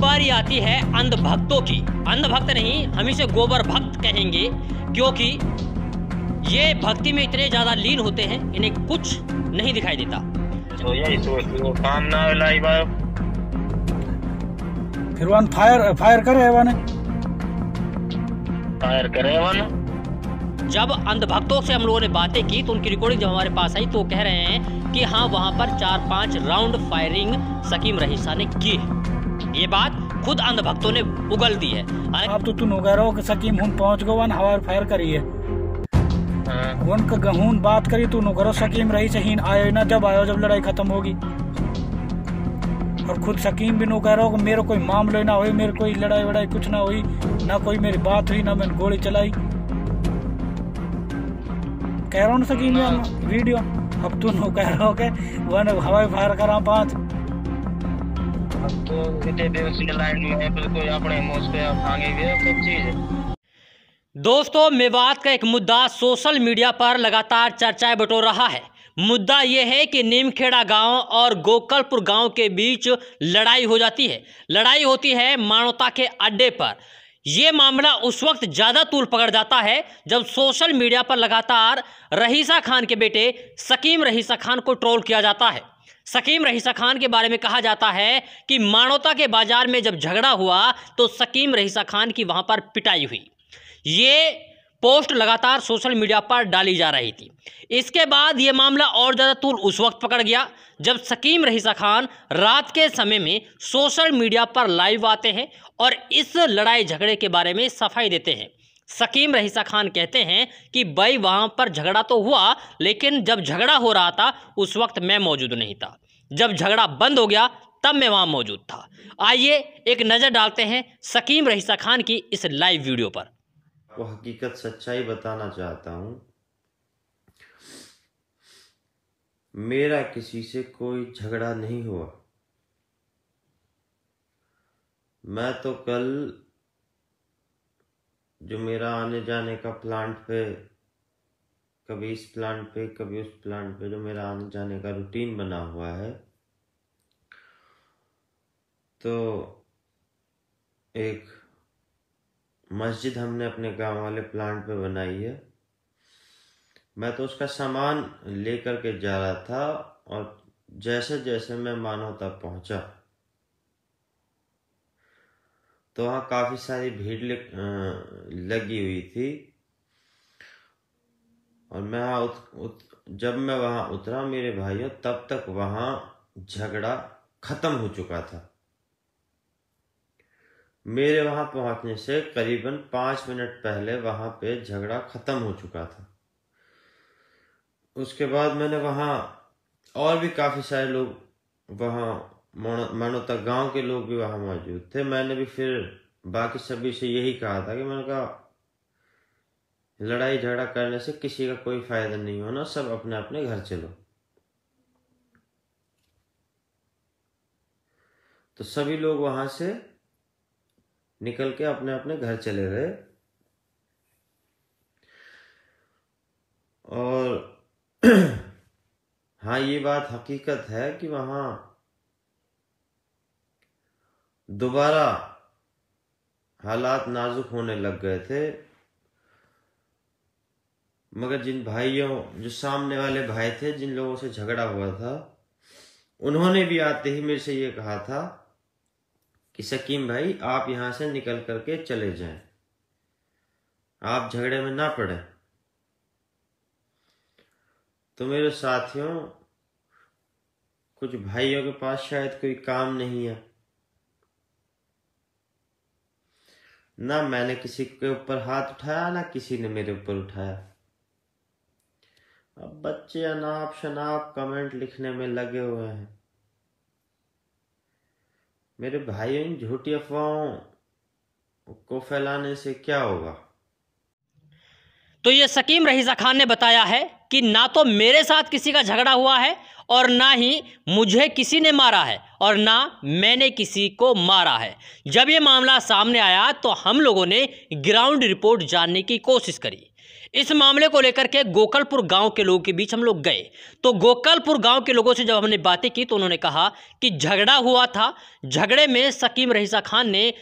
बारी आती है अंधभक्तों की अंधभक्त नहीं हम इसे गोबर भक्त कहेंगे क्योंकि ये भक्ति में इतने ज्यादा लीन होते हैं इन्हें कुछ नहीं दिखाई देता तो फिर वन फायर फायर करे वन फायर करे वन जब अंधभक्तों से हम लोगों ने बातें की तो उनकी रिकॉर्डिंग जब हमारे पास आई तो कह रहे हैं कि हाँ वहाँ पर चार पांच राउंड फायरिंग सकीम रहीसा ने की ये बात खुद अंधभक्तों ने उगल दी है अब तो तुम उगरो रहो सकीम हम पहुँच गो वन हवा फायर करिए उनका हाँ। गहून बात करी तू नुगरो सकीम रही सहीन आयो ना जब आयो जब लड़ाई खत्म होगी और खुद सकीम भी नुगरो मेरे कोई मामले ना हुई मेरे कोई लड़ाई वड़ाई कुछ ना हुई ना कोई मेरी बात हुई ना मैंने गोली चलाई कह रहा हूँ सकीम हाँ। वीडियो अब तू नुगरो के वन हवाई फायर करा पांच તો लाइन में बिल्कुल अपने मुझ कुछ चीज़ दोस्तों मेवात का एक मुद्दा सोशल मीडिया पर लगातार चर्चाएं बटोर रहा है मुद्दा यह है कि नीमखेड़ा गांव और गोकलपुर गांव के बीच लड़ाई हो जाती है लड़ाई होती है मानवता के अड्डे पर ये मामला उस वक्त ज़्यादा तूल पकड़ जाता है जब सोशल मीडिया पर लगातार रहीसा खान के बेटे सकीम रहीसा खान को ट्रोल किया जाता है सकीम रहीसा खान के बारे में कहा जाता है कि मानवता के बाजार में जब झगड़ा हुआ तो सकीम रहीसा खान की वहाँ पर पिटाई हुई ये पोस्ट लगातार सोशल मीडिया पर डाली जा रही थी इसके बाद ये मामला और ज़्यादा तूल उस वक्त पकड़ गया जब सकीम रहीसा खान रात के समय में सोशल मीडिया पर लाइव आते हैं और इस लड़ाई झगड़े के बारे में सफाई देते हैं सकीम रहीसा खान कहते हैं कि भाई वहाँ पर झगड़ा तो हुआ लेकिन जब झगड़ा हो रहा था उस वक्त मैं मौजूद नहीं था जब झगड़ा बंद हो गया तब मैं वहाँ मौजूद था आइए एक नज़र डालते हैं सकीम रहीसा खान की इस लाइव वीडियो पर वो हकीकत सच्चाई बताना चाहता हूँ मेरा किसी से कोई झगड़ा नहीं हुआ मैं तो कल जो मेरा आने जाने का प्लांट पे कभी इस प्लांट पे कभी उस प्लांट पे जो मेरा आने जाने का रूटीन बना हुआ है तो एक मस्जिद हमने अपने गांव वाले प्लांट पे बनाई है मैं तो उसका सामान लेकर के जा रहा था और जैसे जैसे मैं मानवता पहुंचा तो वहाँ काफ़ी सारी भीड़ लगी हुई थी और मैं उत, उत, जब मैं वहाँ उतरा मेरे भाइयों तब तक वहाँ झगड़ा ख़त्म हो चुका था मेरे वहाँ पहुँचने से करीबन पाँच मिनट पहले वहाँ पे झगड़ा ख़त्म हो चुका था उसके बाद मैंने वहाँ और भी काफ़ी सारे लोग वहाँ मानो तक गांव के लोग भी वहाँ मौजूद थे मैंने भी फिर बाकी सभी से यही कहा था कि मैंने कहा लड़ाई झगड़ा करने से किसी का कोई फायदा नहीं होना सब अपने अपने घर चलो तो सभी लोग वहां से निकल के अपने अपने घर चले गए और हाँ ये बात हकीकत है कि वहां दोबारा हालात नाजुक होने लग गए थे मगर जिन भाइयों जो सामने वाले भाई थे जिन लोगों से झगड़ा हुआ था उन्होंने भी आते ही मेरे से ये कहा था कि सकीम भाई आप यहां से निकल करके चले जाएं आप झगड़े में ना पड़े तो मेरे साथियों कुछ भाइयों के पास शायद कोई काम नहीं है ना मैंने किसी के ऊपर हाथ उठाया ना किसी ने मेरे ऊपर उठाया अब बच्चे अनाप शनाप कमेंट लिखने में लगे हुए हैं मेरे भाई इन झूठी अफवाहों को फैलाने से क्या होगा तो ये सकीम रहीजा खान ने बताया है कि ना तो मेरे साथ किसी का झगड़ा हुआ है और ना ही मुझे किसी ने मारा है और ना मैंने किसी को मारा है जब ये मामला सामने आया तो हम लोगों ने ग्राउंड रिपोर्ट जानने की कोशिश करी इस मामले को लेकर के गोकलपुर गांव के लोगों के बीच हम लोग गए तो गोकलपुर गांव के लोगों से जब हमने बातें की तो उन्होंने कहा कि झगड़ा हुआ था झगड़े में सकीम रहीसा खान ने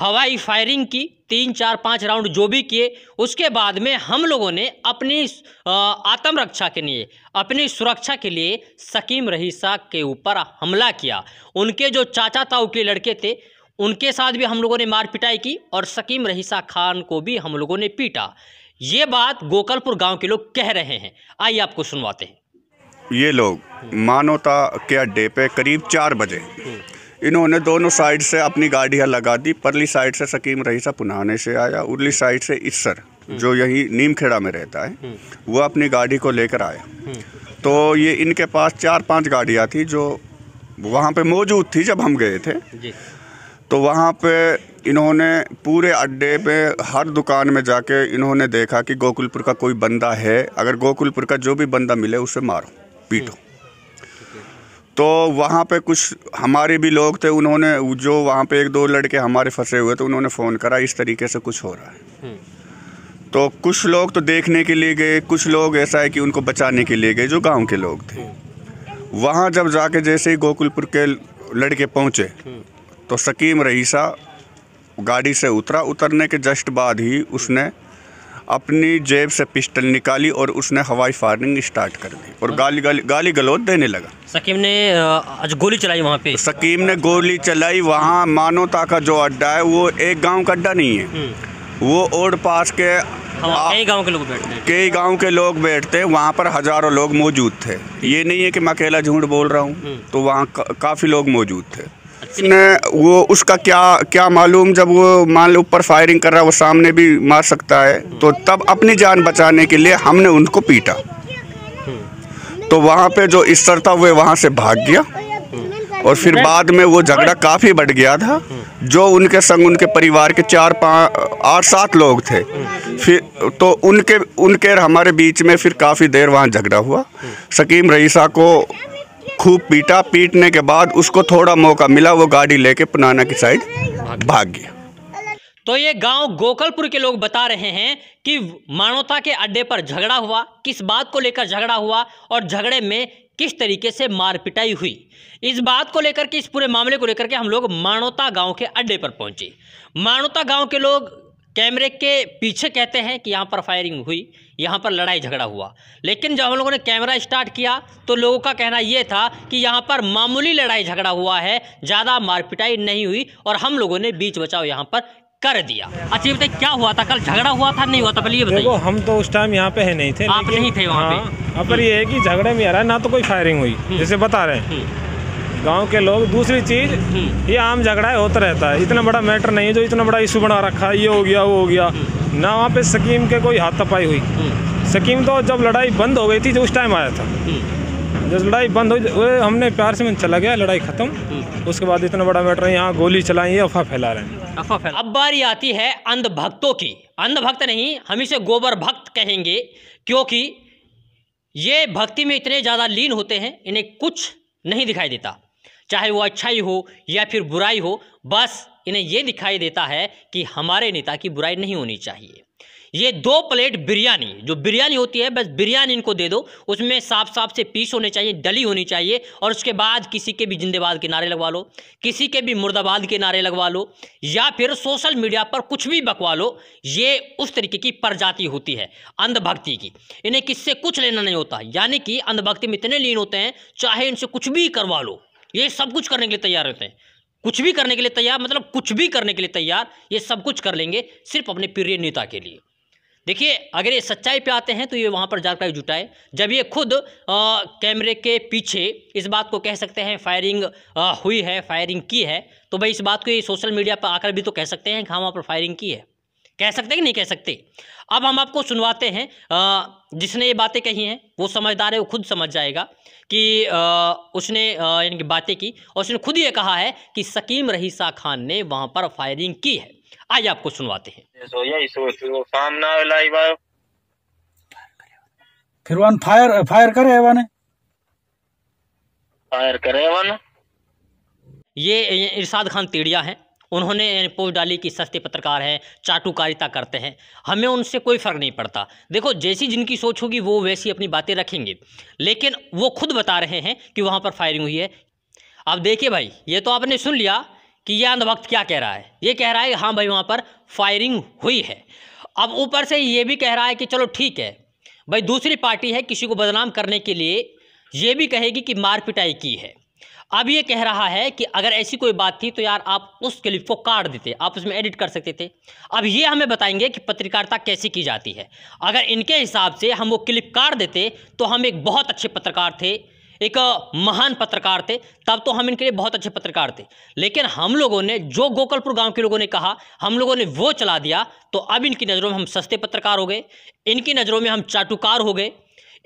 हवाई फायरिंग की तीन चार पाँच राउंड जो भी किए उसके बाद में हम लोगों ने अपनी आत्मरक्षा के लिए अपनी सुरक्षा के लिए सकीम रहीसा के ऊपर हमला किया उनके जो चाचा ताऊ के लड़के थे उनके साथ भी हम लोगों ने मार पिटाई की और सकीम रहीसा खान को भी हम लोगों ने पीटा ये बात गोकलपुर गांव के लोग कह रहे हैं आइए आपको सुनवाते हैं ये लोग मानवता के अड्डे पे करीब चार बजे हम्म। इन्होंने दोनों साइड से अपनी गाड़ियाँ लगा दी परली साइड से सकीम रईसा पुनाने से आया उर्ली साइड से इसर हम्म। जो यहीं नीमखेड़ा में रहता है हम्म। वो अपनी गाड़ी को लेकर आया हम्म। तो ये इनके पास चार पांच गाड़ियाँ थी जो वहाँ पे मौजूद थी जब हम गए थे तो वहाँ पे इन्होंने पूरे अड्डे पे हर दुकान में जाके इन्होंने देखा कि गोकुलपुर का कोई बंदा है अगर गोकुलपुर का जो भी बंदा मिले उसे मारो पीटो तो वहाँ पे कुछ हमारे भी लोग थे उन्होंने जो वहाँ पे एक दो लड़के हमारे फंसे हुए थे तो उन्होंने फ़ोन करा इस तरीके से कुछ हो रहा है हम्म। तो कुछ लोग तो देखने के लिए गए कुछ लोग ऐसा है कि उनको बचाने के लिए गए जो गांव के लोग थे हम्म। वहाँ जब जाके जैसे ही गोकुलपुर के लड़के पहुँचे हम्म। तो सकीम रईसा गाड़ी से उतरा उतरने के जस्ट बाद ही उसने अपनी जेब से पिस्टल निकाली और उसने हवाई फायरिंग स्टार्ट कर दी और गाली गाली गाली गलौज देने लगा सकीम ने गोली चलाई वहाँ पे सकीम ने गोली चलाई वहाँ मानवता का जो अड्डा है वो एक गांव का अड्डा नहीं है हम्म। वो ओड पास के हाँ, कई गांव के लोग बैठते कई गांव के लोग बैठते वहाँ पर हजारों लोग मौजूद थे ये नहीं है कि मैं अकेला झूठ बोल रहा हूँ हम्म। तो वहाँ का, काफ़ी लोग मौजूद थे ने वो उसका क्या क्या मालूम जब वो मान लो ऊपर फायरिंग कर रहा है वो सामने भी मार सकता है तो तब अपनी जान बचाने के लिए हमने उनको पीटा तो वहाँ पे जो स्तर था वह वहाँ से भाग गया और फिर बाद में वो झगड़ा काफ़ी बढ़ गया था जो उनके संग उनके परिवार के चार पाँच आठ सात लोग थे फिर तो उनके उनके हमारे बीच में फिर काफ़ी देर वहाँ झगड़ा हुआ सकीम रईसा को खूब पीटा पीटने के बाद उसको थोड़ा मौका मिला वो गाड़ी लेके पुनाना की साइड भाग गया तो ये गांव गोकलपुर के लोग बता रहे हैं कि मानवता के अड्डे पर झगड़ा हुआ किस बात को लेकर झगड़ा हुआ और झगड़े में किस तरीके से मार पिटाई हुई इस बात को लेकर के इस पूरे मामले को लेकर के हम लोग मानवता गांव के अड्डे पर पहुंचे मानवता गांव के लोग कैमरे के पीछे कहते हैं कि यहाँ पर फायरिंग हुई यहाँ पर लड़ाई झगड़ा हुआ लेकिन जब हम लोगों ने कैमरा स्टार्ट किया तो लोगों का कहना यह था कि यहाँ पर मामूली लड़ाई झगड़ा हुआ है ज़्यादा मारपिटाई नहीं हुई और हम लोगों ने बीच बचाव यहाँ पर कर दिया अच्छी बताए बताइए क्या हुआ था कल झगड़ा हुआ था नहीं हुआ था पहले बताइए हम तो उस टाइम यहाँ पे है नहीं थे आप नहीं थे वहाँ हाँ, पर हम्म। ये है कि झगड़े में आ रहा है ना तो कोई फायरिंग हुई हम्म। जैसे बता रहे हैं हम्म। गांव के लोग दूसरी चीज़ ये आम झगड़ा होता रहता है इतना बड़ा मैटर नहीं है जो इतना बड़ा इशू बना रखा है ये हो गया वो हो गया ना वहाँ पे सकीम के कोई हाथ तपाई हुई सकीम तो जब लड़ाई बंद हो गई थी जो तो उस टाइम आया था जब लड़ाई बंद हो हमने प्यार से चला गया लड़ाई खत्म उसके बाद इतना बड़ा मैटर है यहाँ गोली चलाई है अफवाह फैला रहे हैं अफवाह फैला अब बारी आती है अंधभक्तों की अंधभक्त नहीं हम इसे गोबर भक्त कहेंगे क्योंकि ये भक्ति में इतने ज़्यादा लीन होते हैं इन्हें कुछ नहीं दिखाई देता चाहे वो अच्छाई हो या फिर बुराई हो बस इन्हें ये दिखाई देता है कि हमारे नेता की बुराई नहीं होनी चाहिए ये दो प्लेट बिरयानी जो बिरयानी होती है बस बिरयानी इनको दे दो उसमें साफ साफ से पीस होने चाहिए डली होनी चाहिए और उसके बाद किसी के भी जिंदाबाद के नारे लगवा लो किसी के भी मुर्दाबाद के नारे लगवा लो या फिर सोशल मीडिया पर कुछ भी बकवा लो ये उस तरीके की प्रजाति होती है अंधभक्ति की इन्हें किससे कुछ लेना नहीं होता यानी कि अंधभक्ति में इतने लीन होते हैं चाहे इनसे कुछ भी करवा लो ये सब कुछ करने के लिए तैयार होते हैं कुछ भी करने के लिए तैयार मतलब कुछ भी करने के लिए तैयार ये सब कुछ कर लेंगे सिर्फ अपने प्रिय नेता के लिए देखिए अगर ये सच्चाई पे आते हैं तो ये वहाँ पर जानकारी जुटाए जब ये खुद कैमरे के पीछे इस बात को कह सकते हैं फायरिंग आ, हुई है फायरिंग की है तो भाई इस बात को ये सोशल मीडिया पर आकर भी तो कह सकते हैं कि हाँ वहाँ पर फायरिंग की है कह सकते कि नहीं कह सकते अब हम आपको सुनवाते हैं जिसने ये बातें कही हैं वो समझदार है वो खुद समझ जाएगा कि उसने यानी बातें की और उसने खुद ये कहा है कि सकीम रहीसा खान ने वहाँ पर फायरिंग की है आज आपको सुनवाते हैं फिर वन फायर फायर करे वन फायर करे वन ये इरशाद खान तेड़िया हैं उन्होंने पोस्ट डाली कि सस्ते पत्रकार हैं चाटुकारिता करते हैं हमें उनसे कोई फ़र्क नहीं पड़ता देखो जैसी जिनकी सोच होगी वो वैसी अपनी बातें रखेंगे लेकिन वो खुद बता रहे हैं कि वहाँ पर फायरिंग हुई है अब देखिए भाई ये तो आपने सुन लिया कि यह अंधभक्त क्या कह रहा है ये कह रहा है हाँ भाई वहाँ पर फायरिंग हुई है अब ऊपर से ये भी कह रहा है कि चलो ठीक है भाई दूसरी पार्टी है किसी को बदनाम करने के लिए ये भी कहेगी कि मार पिटाई की है अब ये कह रहा है कि अगर ऐसी कोई बात थी तो यार आप उस क्लिप को काट देते आप उसमें एडिट कर सकते थे अब ये हमें बताएंगे कि पत्रकारिता कैसे की जाती है अगर इनके हिसाब से हम वो क्लिप काट देते तो हम एक बहुत अच्छे पत्रकार थे एक महान पत्रकार थे तब तो हम इनके लिए बहुत अच्छे पत्रकार थे लेकिन हम लोगों ने जो गोकलपुर गांव के लोगों ने कहा हम लोगों ने वो चला दिया तो अब इनकी नज़रों में हम सस्ते पत्रकार हो गए इनकी नज़रों में हम चाटुकार हो गए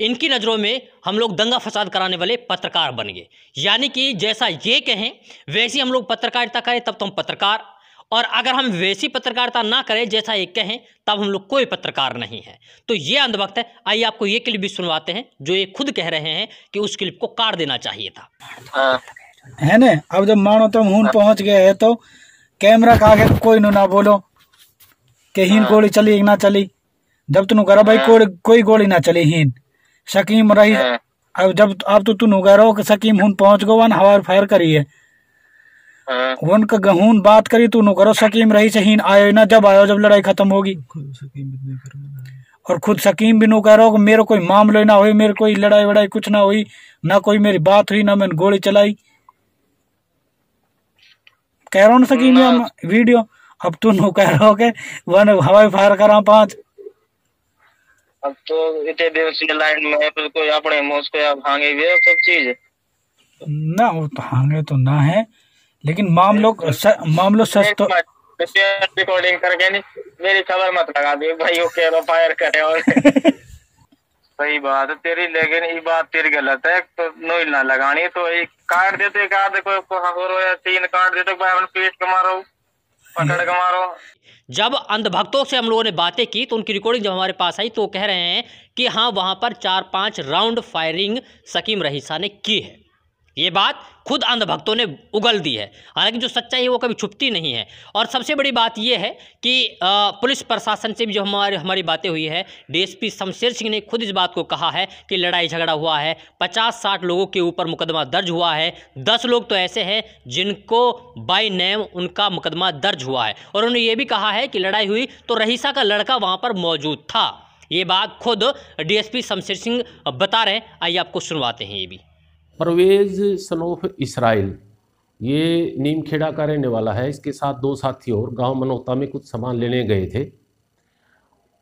इनकी नज़रों में हम लोग दंगा फसाद कराने वाले पत्रकार बन गए यानी कि जैसा ये कहें वैसी हम लोग पत्रकारिता करें तब तो हम पत्रकार और अगर हम वैसी पत्रकारिता ना करें जैसा ये कहें तब हम लोग कोई पत्रकार नहीं है तो ये अंधवक्त है आइए आपको ये क्लिप भी सुनवाते हैं जो ये खुद कह रहे हैं कि उस क्लिप को काट देना चाहिए था हाँ। है न अब जब मानो तुम तो हूं हून पहुंच गए है तो कैमरा का आगे कोई ना बोलो कि हीन हाँ। गोली चली ना चली जब तुम करो भाई हाँ। कोई गोली ना चली हीन सकीम रही हाँ। अब जब आप तो तुम तो उगा कि सकीम हुन पहुंच गो वन हवा फायर करिए वन हाँ। का गहून बात करी तू नो करो सकीम रही सहीन आयो ना जब आयो जब लड़ाई खत्म होगी और खुद सकीम भी नो कह रहा हूँ मेरा कोई मामले ना हुई मेरे कोई लड़ाई वड़ाई कुछ ना हुई ना कोई मेरी बात हुई ना मैंने गोली चलाई कह रहा हूँ ना सकीम वीडियो अब तू नो कह रहो के वन हवाई फायर करा पांच अब તો એટલે દેવસી લાઈન માં એપલ કોઈ આપણે મોસ કોઈ आप भांगे हुए सब चीज ना वो तो भांगे तो ना है लेकिन मामलों मामलों सच तो रिकॉर्डिंग करके नहीं मेरी खबर मत लगा दी भाई वो कह रहा फायर करे और सही बात है तेरी लेकिन ये बात तेरी गलत है तो नोई ना लगानी तो एक कार्ड देते तो एक आधे को, को, हाँ, तो को तीन कार्ड देते भाई अपन पेट कमा रहा हूँ पकड़ के मारो जब अंधभक्तों से हम लोगों ने बातें की तो उनकी रिकॉर्डिंग जब हमारे पास आई तो कह रहे हैं कि हाँ वहाँ पर चार पांच राउंड फायरिंग सकीम रहीसा ने की है ये बात खुद अंधभक्तों ने उगल दी है हालांकि जो सच्चाई है वो कभी छुपती नहीं है और सबसे बड़ी बात यह है कि पुलिस प्रशासन से भी जो हमारे हमारी बातें हुई है डीएसपी शमशेर सिंह ने खुद इस बात को कहा है कि लड़ाई झगड़ा हुआ है पचास साठ लोगों के ऊपर मुकदमा दर्ज हुआ है दस लोग तो ऐसे हैं जिनको बाई नेम उनका मुकदमा दर्ज हुआ है और उन्होंने ये भी कहा है कि लड़ाई हुई तो रहीसा का लड़का वहाँ पर मौजूद था ये बात खुद डी शमशेर सिंह बता रहे हैं आइए आपको सुनवाते हैं ये भी परवेज सन ऑफ इसराइल ये नीमखेड़ा का रहने वाला है इसके साथ दो साथी और गांव मनोता में कुछ सामान लेने गए थे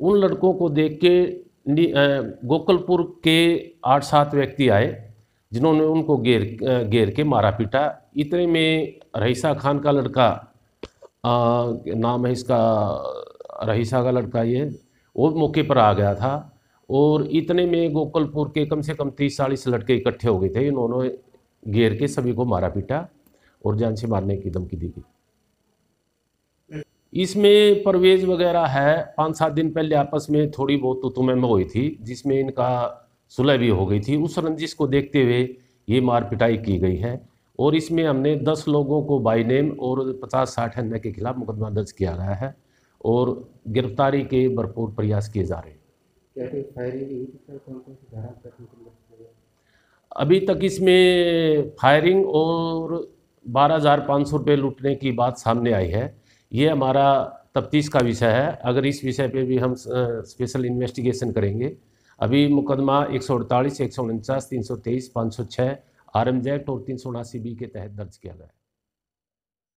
उन लड़कों को देख के गोकलपुर के आठ सात व्यक्ति आए जिन्होंने उनको घेर घेर के मारा पीटा इतने में रईसा खान का लड़का आ, नाम है इसका रईसा का लड़का ये वो मौके पर आ गया था और इतने में गोकलपुर के कम से कम तीस चालीस लड़के इकट्ठे हो गए थे इन्होंने घेर के सभी को मारा पीटा और जान से मारने की धमकी दी गई इसमें परवेज वगैरह है पाँच सात दिन पहले आपस में थोड़ी बहुत तो तुम्हें में हुई थी जिसमें इनका सुलह भी हो गई थी उस रंजिश को देखते हुए ये मार पिटाई की गई है और इसमें हमने दस लोगों को बाई नेम और पचास साठ अन्य के खिलाफ मुकदमा दर्ज किया गया है और गिरफ्तारी के भरपूर प्रयास किए जा रहे हैं अभी तक इसमें फायरिंग और बारह हज़ार पाँच सौ रुपये लूटने की बात सामने आई है ये हमारा तफ्तीश का विषय है अगर इस विषय पे भी हम स्पेशल इन्वेस्टिगेशन करेंगे अभी मुकदमा एक सौ अड़तालीस एक सौ उनचास तीन सौ तेईस पाँच सौ छः आर एम जैक्ट और तीन सौ उनासी बी के तहत दर्ज किया गया है